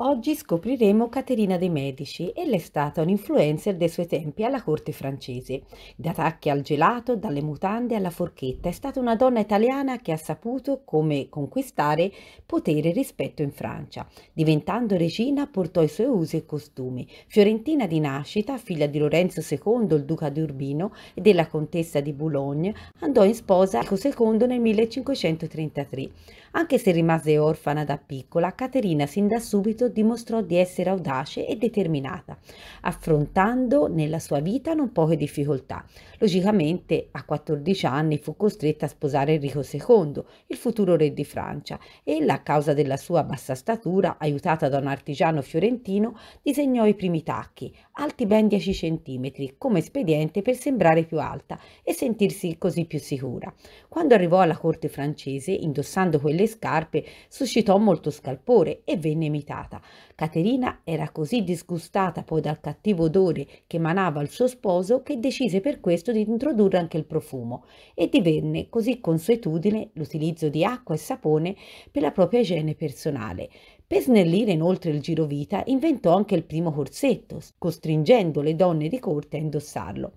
Oggi scopriremo Caterina dei Medici ella è stata un'influencer dei suoi tempi alla corte francese. Da tacchi al gelato, dalle mutande alla forchetta, è stata una donna italiana che ha saputo come conquistare potere e rispetto in Francia. Diventando regina portò i suoi usi e costumi. Fiorentina di nascita, figlia di Lorenzo II, il duca di Urbino, e della contessa di Boulogne, andò in sposa a Enrico II nel 1533. Anche se rimase orfana da piccola, Caterina sin da subito Cristo dimostrò di essere audace e determinata, affrontando nella sua vita non poche difficoltà. Logicamente a 14 anni fu costretta a sposare Enrico II, il futuro re di Francia, e a causa della sua bassa statura, aiutata da un artigiano fiorentino, disegnò i primi tacchi, alti ben 10 cm, come espediente per sembrare più alta e sentirsi così più sicura. Quando arrivò alla corte francese, indossando quelle scarpe, suscitò molto scalpore e venne imitata sposata. Caterina era così disgustata poi dal cattivo odore che emanava il suo sposo che decise per questo di introdurre anche il profumo e divenne così consuetudine l'utilizzo di acqua e sapone per la propria igiene personale. Per snellire inoltre il girovita inventò anche il primo corsetto, costringendo le donne di corte a indossarlo.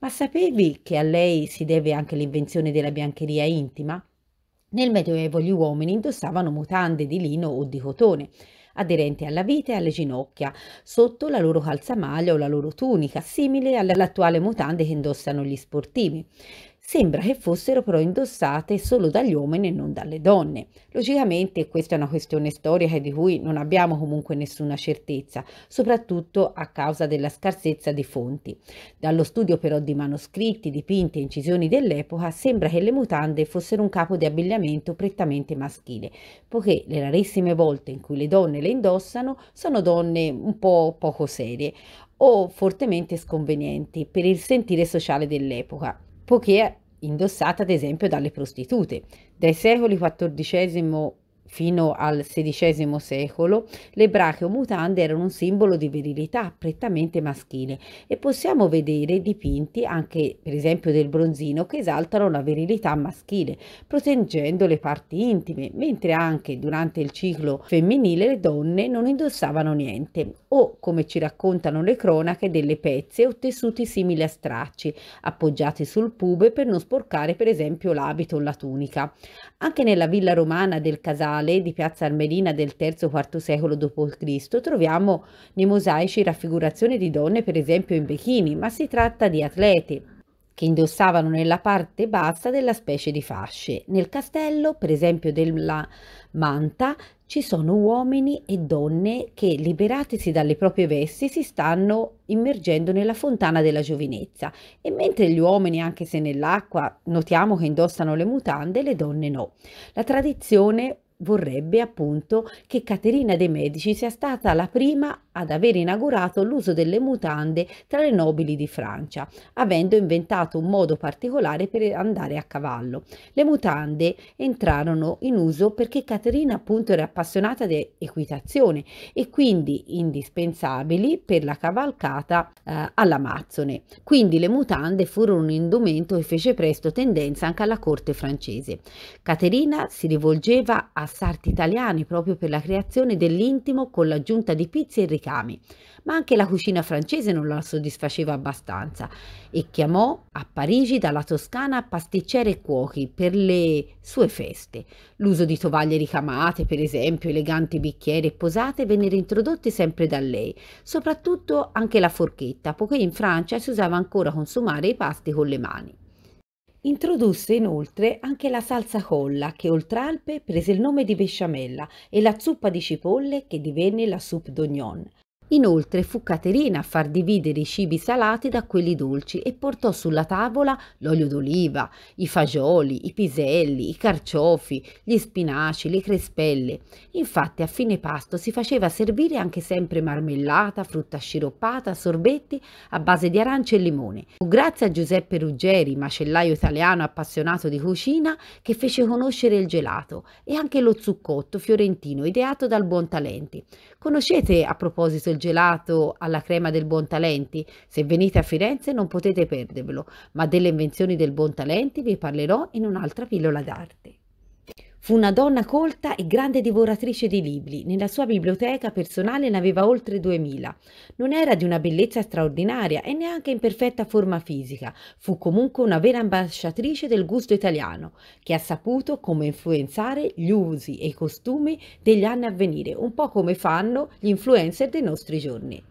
Ma sapevi che a lei si deve anche l'invenzione della biancheria intima? Nel Medioevo gli uomini indossavano mutande di lino o di cotone aderente alla vita e alle ginocchia, sotto la loro calzamaglia o la loro tunica, simile alle attuali mutande che indossano gli sportivi. Sembra che fossero però indossate solo dagli uomini e non dalle donne. Logicamente questa è una questione storica di cui non abbiamo comunque nessuna certezza, soprattutto a causa della scarsezza di fonti. Dallo studio però di manoscritti, dipinti e incisioni dell'epoca sembra che le mutande fossero un capo di abbigliamento prettamente maschile, poiché le rarissime volte in cui le donne le indossano sono donne un po' poco serie o fortemente sconvenienti per il sentire sociale dell'epoca poiché indossata ad esempio dalle prostitute. Dai secoli XIV fino al XVI secolo, le brache o mutande erano un simbolo di virilità prettamente maschile e possiamo vedere dipinti anche per esempio del bronzino che esaltano la virilità maschile, proteggendo le parti intime, mentre anche durante il ciclo femminile le donne non indossavano niente o, come ci raccontano le cronache, delle pezze o tessuti simili a stracci, appoggiati sul pube per non sporcare per esempio l'abito o la tunica. Anche nella villa romana del Casale medievale di Piazza Armerina del III-IV secolo d.C. troviamo nei mosaici raffigurazioni di donne per esempio in bikini, ma si tratta di atlete che indossavano nella parte bassa della specie di fasce. Nel castello, per esempio della Manta, ci sono uomini e donne che, liberatisi dalle proprie vesti, si stanno immergendo nella fontana della giovinezza e mentre gli uomini, anche se nell'acqua, notiamo che indossano le mutande, le donne no. La tradizione vorrebbe appunto che Caterina de' Medici sia stata la prima ad aver inaugurato l'uso delle mutande tra le nobili di Francia, avendo inventato un modo particolare per andare a cavallo. Le mutande entrarono in uso perché Caterina appunto era appassionata di equitazione e quindi indispensabili per la cavalcata eh, all'Amazzone. Quindi le mutande furono un indumento che fece presto tendenza anche alla corte francese. Caterina si rivolgeva a sarti italiani proprio per la creazione dell'intimo con l'aggiunta di pizzi e riccati ricami, ma anche la cucina francese non la soddisfaceva abbastanza e chiamò a Parigi dalla Toscana pasticcere e cuochi per le sue feste. L'uso di tovaglie ricamate, per esempio, eleganti bicchieri e posate vennero introdotti sempre da lei, soprattutto anche la forchetta, poiché in Francia si usava ancora consumare i pasti con le mani. Introdusse inoltre anche la salsa colla che oltralpe prese il nome di besciamella e la zuppa di cipolle che divenne la soupe d'ognon. Inoltre fu Caterina a far dividere i cibi salati da quelli dolci e portò sulla tavola l'olio d'oliva, i fagioli, i piselli, i carciofi, gli spinaci, le crespelle. Infatti a fine pasto si faceva servire anche sempre marmellata, frutta sciroppata, sorbetti a base di arance e limone. Fu grazie a Giuseppe Ruggeri, macellaio italiano appassionato di cucina, che fece conoscere il gelato e anche lo zuccotto fiorentino ideato dal Buontalenti. Conoscete a proposito del gelato alla crema del Buontalenti? Se venite a Firenze non potete perdervelo, ma delle invenzioni del Buontalenti vi parlerò in un'altra pillola d'arte. Fu una donna colta e grande divoratrice di libri. Nella sua biblioteca personale ne aveva oltre 2000. Non era di una bellezza straordinaria e neanche in perfetta forma fisica. Fu comunque una vera ambasciatrice del gusto italiano, che ha saputo come influenzare gli usi e i costumi degli anni a venire, un po' come fanno gli influencer dei nostri giorni.